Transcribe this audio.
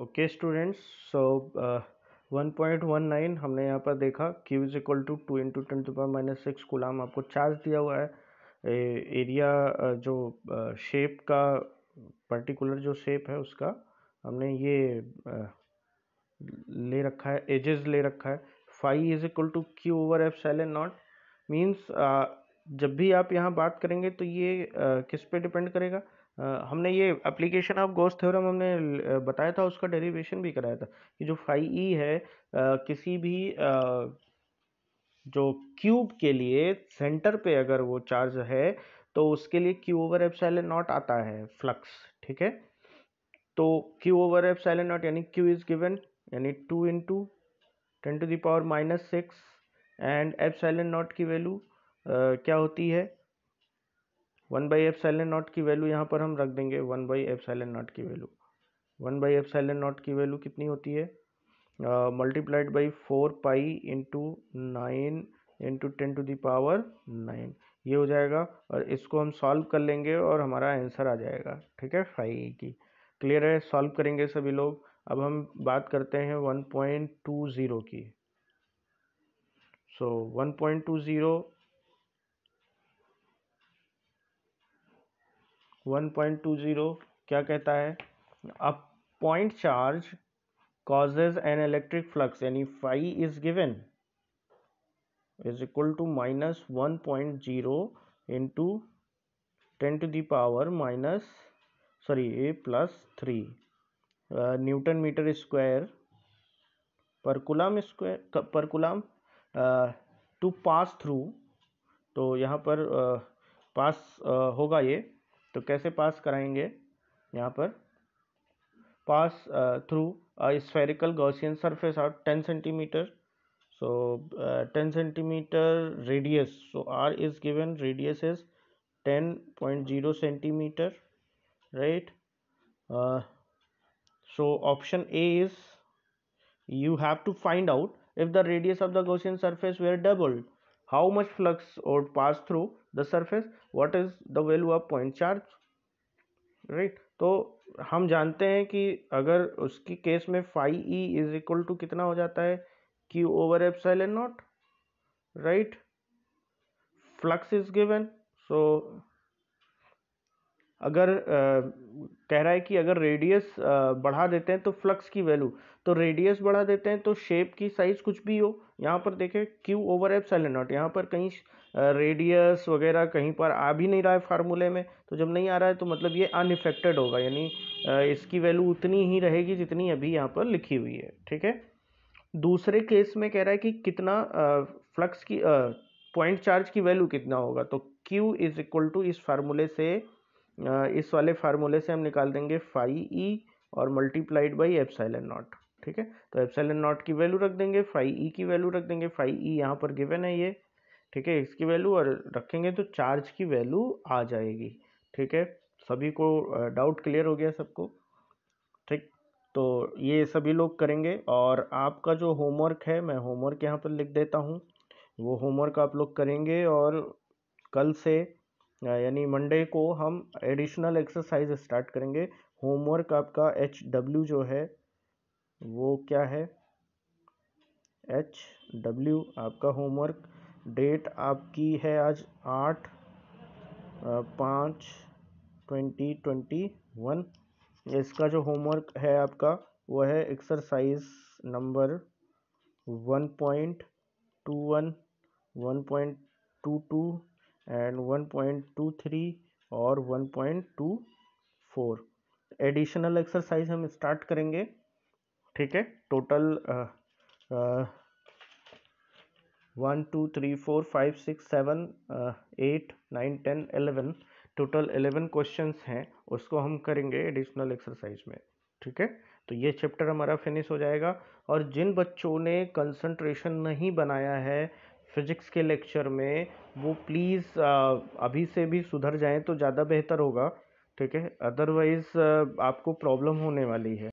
Okay students so 1.19 हमने यहाँ पर देखा Q is equal to two into ten to power minus six coulomb आपको चार्ज दिया हुआ है एरिया जो शेप का पर्टिकुलर जो शेप है उसका हमने ये ले रखा है एजेस ले रखा है phi is equal to Q over epsilon naught means जब भी आप यहाँ बात करेंगे तो ये किस पे डिपेंड करेगा हमने ये एप्लीकेशन ऑफ गोस्ट थ्योरम हमने बताया था उसका डेरिवेशन भी कराया था कि जो फाइव ई e है किसी भी जो क्यूब के लिए सेंटर पे अगर वो चार्ज है तो उसके लिए Q over epsilon naught आता है फ्लक्स ठीक है तो Q over epsilon naught यानी क्यू इज गिवन यानी two into ten to the power minus six and epsilon naught की वैल्यू क्या होती है one by epsilon naught की वैल्यू यहाँ पर हम रख देंगे one by epsilon naught की value one by epsilon naught की वैल्यू कितनी होती है multiplied by four pi into nine into ten to the power nine ये हो जाएगा और इसको हम सॉल्व कर लेंगे और हमारा आंसर आ जाएगा ठीक है फाइव की क्लियर है सॉल्व करेंगे सभी लोग अब हम बात करते हैं वन पॉइंट टू ज़ीरो की so one point two zero 1.20 क्या कहता है a point charge causes an electric flux यानी phi is given is equal to minus one point zero into ten to the power minus sorry a plus three newton metre square per coulomb square per coulomb to pass through तो यहाँ पर पास uh, uh, होगा ये तो कैसे पास कराएंगे यहाँ पर pass through spherical Gaussian surface out ten centimetre so ten centimetre radius so R is given radius is ten point zero centimetre right so option A is you have to find out if the radius of the Gaussian surface were doubled how much flux would pass through the surface what is the value of point charge right right? तो हम जानते हैं कि अगर उसकी case में phi E is equal to कितना हो जाता है Q over epsilon naught right flux is given so अगर कह रहा है कि अगर रेडियस बढ़ा देते हैं तो फ्लक्स की वैल्यू तो रेडियस बढ़ा देते हैं तो शेप की साइज़ कुछ भी हो यहाँ पर देखें Q over epsilon naught यहाँ पर कहीं रेडियस वगैरह कहीं पर आ भी नहीं रहा है फार्मूले में तो जब नहीं आ रहा है तो मतलब ये अनइफेक्टेड होगा यानी इसकी वैल्यू उतनी ही रहेगी जितनी अभी यहाँ पर लिखी हुई है ठीक है दूसरे केस में कह रहा है कि कितना फ्लक्स की पॉइंट चार्ज की वैल्यू कितना होगा तो क्यू इज इक्वल टू इस फार्मूले से इस वाले फार्मूले से हम निकाल देंगे फाइव ई और मल्टीप्लाइड बाई एप्साइलन नॉट ठीक है तो एप्साइलन नॉट की वैल्यू रख देंगे फाइव ई की वैल्यू रख देंगे फाइव ई यहाँ पर गिवन है ये ठीक है इसकी वैल्यू और रखेंगे तो चार्ज की वैल्यू आ जाएगी ठीक है सभी को डाउट क्लियर हो गया सबको ठीक तो ये सभी लोग करेंगे और आपका जो होमवर्क है मैं होमवर्क यहाँ पर लिख देता हूँ वो होमवर्क आप लोग करेंगे और कल से यानी मंडे को हम एडिशनल एक्सरसाइज स्टार्ट करेंगे होमवर्क आपका एच डब्ल्यू जो है वो क्या है एच डब्ल्यू आपका होमवर्क डेट आपकी है आज आठ पाँच ट्वेंटी ट्वेंटी वन इसका जो होमवर्क है आपका वो है exercise number one point two one one point two two to 1.23 और 1.24 एडिशनल एक्सरसाइज हम स्टार्ट करेंगे ठीक है total one two three four five six seven eight nine ten eleven total eleven questions हैं उसको हम करेंगे एडिशनल एक्सरसाइज में ठीक है तो ये चैप्टर हमारा फिनिश हो जाएगा और जिन बच्चों ने कंसंट्रेशन नहीं बनाया है फिज़िक्स के लेक्चर में वो प्लीज़ अभी से भी सुधर जाएँ तो ज़्यादा बेहतर होगा ठीक है अदरवाइज़ आपको प्रॉब्लम होने वाली है